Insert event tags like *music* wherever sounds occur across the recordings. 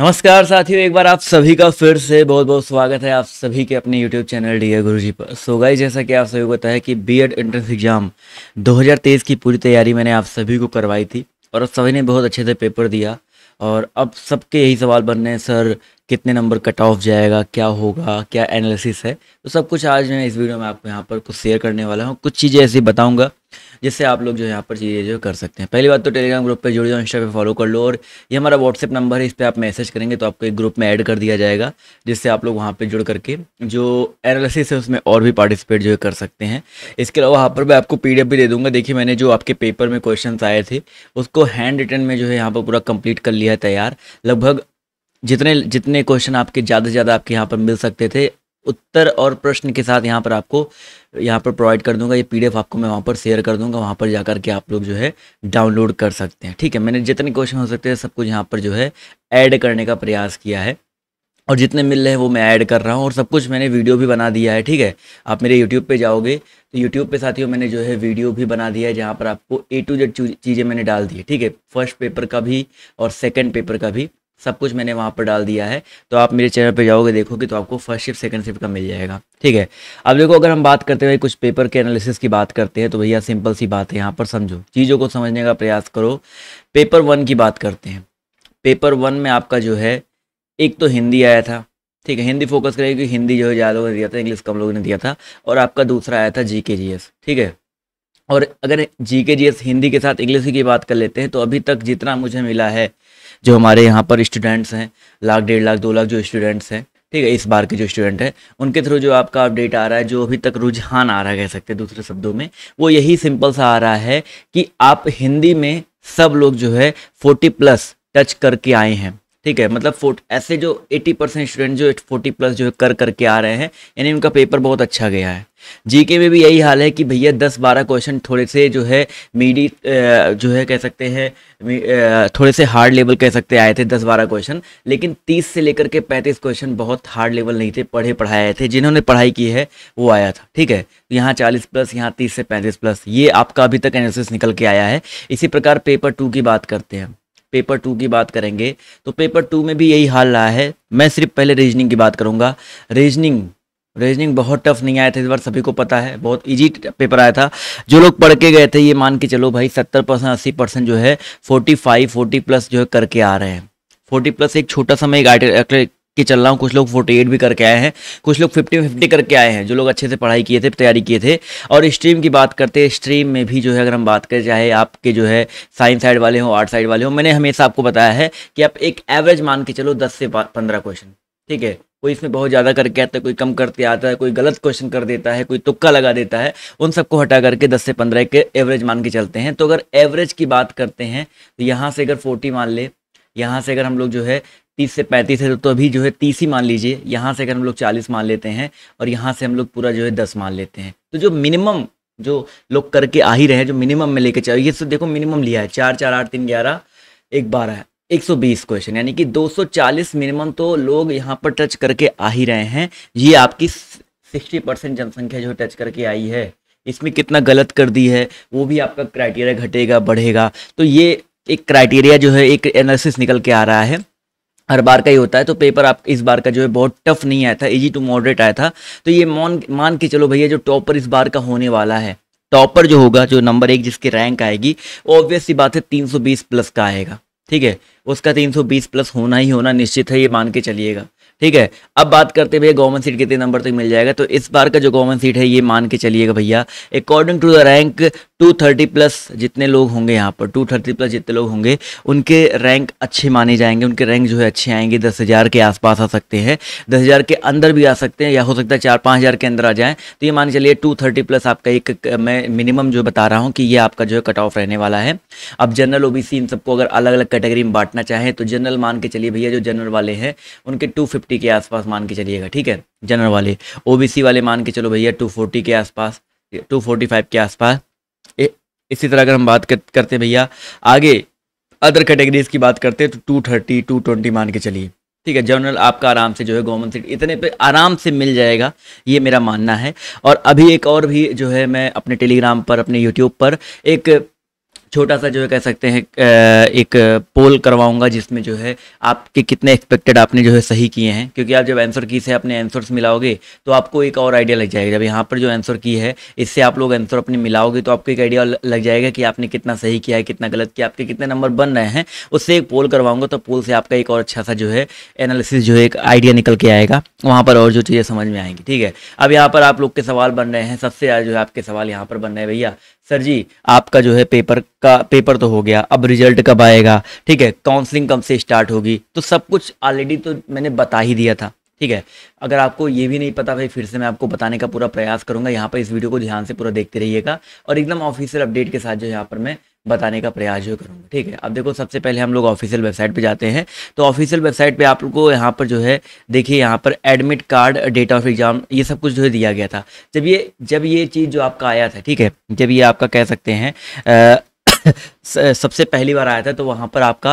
नमस्कार साथियों एक बार आप सभी का फिर से बहुत बहुत स्वागत है आप सभी के अपने YouTube चैनल डी ए गुरु जी पर सो जैसा कि आप सभी को पता है कि एड एंट्रेंस एग्जाम 2023 की पूरी तैयारी मैंने आप सभी को करवाई थी और सभी ने बहुत अच्छे से पेपर दिया और अब सबके यही सवाल बन रहे हैं सर कितने नंबर कट ऑफ जाएगा क्या होगा क्या एनालिसिस है तो सब कुछ आज मैं इस वीडियो में आपको यहाँ पर कुछ शेयर करने वाला हूँ कुछ चीज़ें ऐसी बताऊँगा जिससे आप लोग जो यहाँ पर चीज़ें जो कर सकते हैं पहली बात तो टेलीग्राम ग्रुप पे जुड़ जाओ इंस्टा पे फॉलो कर लो और ये हमारा व्हाट्सएप नंबर है इस पर आप मैसेज करेंगे तो आपको एक ग्रुप में ऐड कर दिया जाएगा जिससे आप लोग वहाँ पर जुड़ करके जो एनालिसिस है उसमें और भी पार्टिसिपेट जो कर सकते हैं इसके अलावा वहाँ पर मैं आपको पी भी दे दूँगा देखिए मैंने जो आपके पेपर में क्वेश्चन आए थे उसको हैंड रिटर्न में जो है यहाँ पर पूरा कंप्लीट कर लिया है तैयार लगभग जितने जितने क्वेश्चन आपके ज़्यादा से ज़्यादा आपके यहाँ पर मिल सकते थे उत्तर और प्रश्न के साथ यहाँ पर आपको यहाँ पर प्रोवाइड कर दूंगा ये पीडीएफ आपको मैं वहाँ पर शेयर कर दूंगा वहाँ पर जाकर के आप लोग जो है डाउनलोड कर सकते हैं ठीक है मैंने जितने क्वेश्चन हो सकते हैं सब कुछ यहाँ पर जो है ऐड करने का प्रयास किया है और जितने मिल रहे हैं वो मैं ऐड कर रहा हूँ और सब कुछ मैंने वीडियो भी बना दिया है ठीक है आप मेरे यूट्यूब पर जाओगे तो यूट्यूब पर साथियों मैंने जो है वीडियो भी बना दिया है जहाँ पर आपको ए टू जेड चीज़ें मैंने डाल दी है ठीक है फर्स्ट पेपर का भी और सेकेंड पेपर का भी सब कुछ मैंने वहाँ पर डाल दिया है तो आप मेरे चैनल पर जाओगे देखोगे तो आपको फर्स्ट शिफ्ट सेकंड शिफ्ट का मिल जाएगा ठीक है अब देखो अगर हम बात करते हुए कुछ पेपर के एनालिसिस की बात करते हैं तो भैया सिंपल सी बात है यहाँ पर समझो चीज़ों को समझने का प्रयास करो पेपर वन की बात करते हैं पेपर वन में आपका जो है एक तो हिंदी आया था ठीक है हिंदी फोकस करेंगे क्योंकि हिंदी जो है ज़्यादा लोगों ने दिया था इंग्लिश कम लोगों ने दिया था और आपका दूसरा आया था जी के जी एस ठीक है और अगर जी के जी एस हिंदी के साथ इंग्लिश की बात कर लेते हैं तो अभी तक जितना मुझे मिला है जो हमारे यहाँ पर स्टूडेंट्स हैं लाख डेढ़ लाख दो लाख जो स्टूडेंट्स हैं ठीक है इस बार के जो स्टूडेंट हैं उनके थ्रू जो आपका अपडेट आ रहा है जो अभी तक रुझान आ रहा है कह सकते हैं दूसरे शब्दों में वो यही सिंपल सा आ रहा है कि आप हिंदी में सब लोग जो है फोर्टी प्लस टच करके आए हैं ठीक है मतलब फोर्ट ऐसे जो 80 परसेंट स्टूडेंट जो 40 प्लस जो कर करके आ रहे हैं यानी उनका पेपर बहुत अच्छा गया है जीके में भी यही हाल है कि भैया 10-12 क्वेश्चन थोड़े से जो है मीडी जो है कह सकते हैं थोड़े से हार्ड लेवल कह सकते आए थे 10-12 क्वेश्चन लेकिन 30 से लेकर के 35 क्वेश्चन बहुत हार्ड लेवल नहीं थे पढ़े पढ़ाए थे जिन्होंने पढ़ाई की है वो आया था ठीक है यहाँ चालीस प्लस यहाँ तीस से पैंतीस प्लस ये आपका अभी तक एनालिसिस निकल के आया है इसी प्रकार पेपर टू की बात करते हैं पेपर टू की बात करेंगे तो पेपर टू में भी यही हाल रहा है मैं सिर्फ पहले रीजनिंग की बात करूंगा रीजनिंग रीजनिंग बहुत टफ नहीं आया था इस बार सभी को पता है बहुत इजी पेपर आया था जो लोग पढ़ के गए थे ये मान के चलो भाई सत्तर परसेंट अस्सी परसेंट जो है फोर्टी फाइव फोर्टी प्लस जो है करके आ रहे हैं फोर्टी प्लस एक छोटा सा मैं एक के चल रहा हूँ कुछ लोग फोर्टी एट भी करके आए हैं कुछ लोग फिफ्टी फिफ्टी करके आए हैं जो लोग अच्छे से पढ़ाई किए थे तैयारी किए थे और स्ट्रीम की बात करते हैं स्ट्रीम में भी जो है अगर हम बात करें चाहे आपके जो है साइंस साइड वाले हों आर्ट साइड वाले हों मैंने हमेशा आपको बताया है कि आप एक एवरेज मान के चलो दस से पंद्रह क्वेश्चन ठीक है कोई इसमें बहुत ज़्यादा करके आता है कोई कम करके आता है कोई गलत क्वेश्चन कर देता है कोई तुक्का लगा देता है उन सबको हटा करके 10 से 15 के एवरेज मान के चलते हैं तो अगर एवरेज की बात करते हैं तो यहाँ से अगर 40 मान ले यहाँ से अगर हम लोग जो है तीस से पैंतीस है तो, तो अभी जो है तीस ही मान लीजिए यहाँ से अगर हम लोग चालीस मान लेते हैं और यहाँ से हम लोग पूरा जो है दस मान लेते हैं तो जो मिनिमम जो लोग करके आ ही रहे हैं जो मिनिमम में लेके चलो ये सब देखो मिनिमम लिया है चार चार आठ तीन ग्यारह एक बारह एक सौ बीस क्वेश्चन यानी कि दो सौ चालीस मिनिमम तो लोग यहाँ पर टच करके आ ही रहे हैं ये आपकी सिक्सटी परसेंट जनसंख्या जो टच करके आई है इसमें कितना गलत कर दी है वो भी आपका क्राइटेरिया घटेगा बढ़ेगा तो ये एक क्राइटेरिया जो है एक एनालिसिस निकल के आ रहा है हर बार का ही होता है तो पेपर आप इस बार का जो है बहुत टफ नहीं आया था इजी टू मॉडरेट आया था तो ये मान मान के चलो भैया जो टॉपर इस बार का होने वाला है टॉपर जो होगा जो नंबर एक जिसकी रैंक आएगी ऑब्वियसली बात है 320 प्लस का आएगा ठीक है उसका 320 प्लस होना ही होना निश्चित है ये मान के चलिएगा ठीक है अब बात करते भैया गवर्नमेंट सीट कितने नंबर तक तो मिल जाएगा तो इस बार का जो गवर्नमेंट सीट है ये मान के चलिएगा भैया according to the rank two thirty plus जितने लोग होंगे यहाँ पर टू थर्टी प्लस जितने लोग होंगे उनके रैंक अच्छे माने जाएंगे उनके रैंक जो है अच्छे आएंगे दस हज़ार के आसपास आ सकते हैं दस हज़ार के अंदर भी आ सकते हैं या हो सकता है चार पाँच हज़ार के अंदर आ जाए तो ये मान चलिए टू थर्टी प्लस आपका एक मैं मिनिमम जो बता रहा हूँ कि ये आपका जो है कट ऑफ रहने वाला है अब जनरल ओ इन सबको अगर अलग अलग कैटेगरी में बांटना चाहें तो जनरल मान के चलिए भैया जो जनरल वाले हैं उनके टू फिफ्टी के आसपास मान के चलिएगा ठीक है जनरल वाले ओ वाले मान के चलो भैया टू फोर्टी के आसपास टू फोर्टी फाइव के आसपास इसी तरह अगर हम बात कर, करते हैं भैया आगे अदर कैटेगरीज की बात करते हैं तो टू थर्टी टू ट्वेंटी मान के चलिए ठीक है जनरल आपका आराम से जो है गवर्नमेंट सीट इतने पे आराम से मिल जाएगा ये मेरा मानना है और अभी एक और भी जो है मैं अपने टेलीग्राम पर अपने यूट्यूब पर एक छोटा सा जो है कह सकते हैं एक पोल करवाऊंगा जिसमें जो है आपके कितने एक्सपेक्टेड आपने जो है सही किए हैं क्योंकि आप जब आंसर की से अपने आंसर्स मिलाओगे तो आपको एक और आइडिया लग जाएगा जब यहाँ पर जो आंसर की है इससे आप लोग आंसर अपने मिलाओगे तो आपको एक आइडिया लग जाएगा कि आपने कितना सही किया है कितना गलत किया आपके कितने नंबर बन रहे हैं उससे एक पोल करवाऊंगा तो पोल से आपका एक और अच्छा सा जो है एनालिसिस जो है एक आइडिया निकल के आएगा वहाँ पर और जो चीज़ें समझ में आएंगी ठीक है अब यहाँ पर आप लोग के सवाल बन रहे हैं सबसे जो है आपके सवाल यहाँ पर बन रहे हैं भैया सर जी आपका जो है पेपर का पेपर तो हो गया अब रिजल्ट कब आएगा ठीक है काउंसलिंग कब से स्टार्ट होगी तो सब कुछ ऑलरेडी तो मैंने बता ही दिया था ठीक है अगर आपको ये भी नहीं पता भाई फिर से मैं आपको बताने का पूरा प्रयास करूंगा यहाँ पर इस वीडियो को ध्यान से पूरा देखते रहिएगा और एकदम ऑफिशियल अपडेट के साथ जो यहाँ पर मैं बताने का प्रयास जो करूँगा ठीक है अब देखो सबसे पहले हम लोग ऑफिशियल वेबसाइट पे जाते हैं तो ऑफिशियल वेबसाइट पे आप लोग को यहाँ पर जो है देखिए यहाँ पर admit card date of exam ये सब कुछ जो है दिया गया था जब ये जब ये चीज़ जो आपका आया था ठीक है जब ये आपका कह सकते हैं *laughs* सबसे पहली बार आया था तो वहाँ पर आपका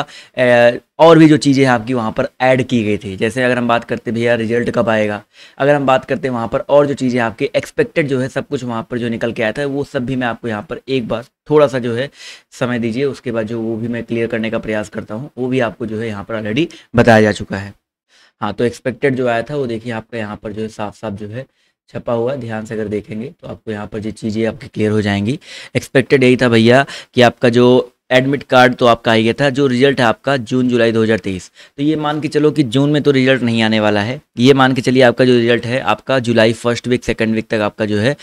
और भी जो चीज़ें हैं आपकी वहाँ पर ऐड की गई थी जैसे अगर हम बात करते भैया रिजल्ट कब आएगा अगर हम बात करते हैं वहाँ पर और जो चीज़ें आपके एक्सपेक्टेड जो है सब कुछ वहाँ पर जो निकल के आया था वो सब भी मैं आपको यहाँ पर एक बार थोड़ा सा जो है समय दीजिए उसके बाद जो वो भी मैं क्लियर करने का प्रयास करता हूँ वो भी आपको जो है यहाँ पर ऑलरेडी बताया जा चुका है हाँ तो एक्सपेक्टेड जो आया था वो देखिए आपका यहाँ पर जो है साफ साफ जो है छपा हुआ ध्यान से अगर देखेंगे तो आपको यहाँ पर जो चीज़ें आपकी क्लियर हो जाएंगी एक्सपेक्टेड यही था भैया कि आपका जो एडमिट कार्ड तो आपका आ गया था जो रिजल्ट है आपका जून जुलाई 2023 तो ये मान के चलो कि जून में तो रिजल्ट नहीं आने वाला है ये मान के चलिए आपका जो रिजल्ट है आपका जुलाई फर्स्ट वीक सेकंड वीक तक आपका जो है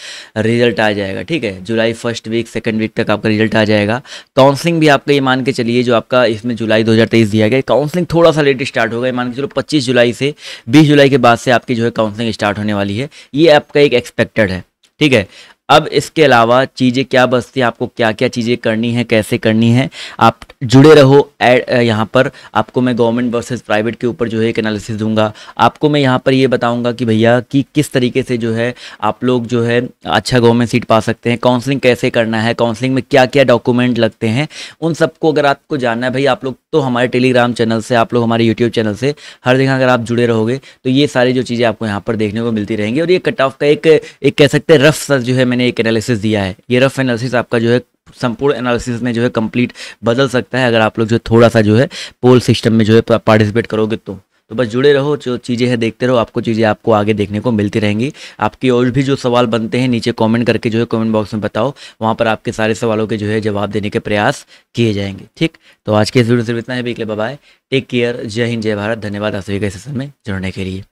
रिजल्ट आ जाएगा ठीक है जुलाई फर्स्ट वीक सेकंड वीक तक आपका रिजल्ट आ जाएगा काउंसलिंग भी आपका ये मान के चलिए जो आपका इसमें जुलाई दो दिया गया काउंसलिंग थोड़ा सा लेट स्टार्ट होगा मान के चलो पच्चीस जुलाई से बीस जुलाई के बाद से आपकी जो है काउंसलिंग स्टार्ट होने वाली है ये आपका एक एक्सपेक्टेड है ठीक है अब इसके अलावा चीज़ें क्या बचती हैं आपको क्या क्या चीज़ें करनी है कैसे करनी है आप जुड़े रहो एड यहाँ पर आपको मैं गवर्नमेंट वर्सेस प्राइवेट के ऊपर जो है एक एनालिसिस दूंगा आपको मैं यहाँ पर ये बताऊंगा कि भैया कि किस तरीके से जो है आप लोग जो है अच्छा गवर्नमेंट सीट पा सकते हैं काउंसलिंग कैसे करना है काउंसलिंग में क्या क्या डॉक्यूमेंट लगते हैं उन सबको अगर आपको जानना है भाई आप लोग तो हमारे टेलीग्राम चैनल से आप लोग हमारे यूट्यूब चैनल से हर जगह अगर आप जुड़े रहोगे तो ये सारी जो चीज़ें आपको यहाँ पर देखने को मिलती रहेंगी और ये कट ऑफ का एक एक कह सकते हैं रफ सर जो है मैंने मैंने एक एनालिसिस दिया है ये रफ एनालिसिस आपका जो है संपूर्ण एनालिसिस में जो है कंप्लीट बदल सकता है अगर आप लोग जो थोड़ा सा जो है पोल सिस्टम में जो है पार्टिसिपेट करोगे तो तो बस जुड़े रहो जो चीज़ें हैं देखते रहो आपको चीज़ें आपको आगे देखने को मिलती रहेंगी आपके और भी जो सवाल बनते हैं नीचे कमेंट करके जो है कमेंट बॉक्स में बताओ वहाँ पर आपके सारे सवालों के जो है जवाब देने के प्रयास किए जाएंगे ठीक तो आज के इस वीडियो सिर्फ इतना है भी बाय टेक केयर जय हिंद जय भारत धन्यवाद आप सभी के सेशन में जुड़ने के लिए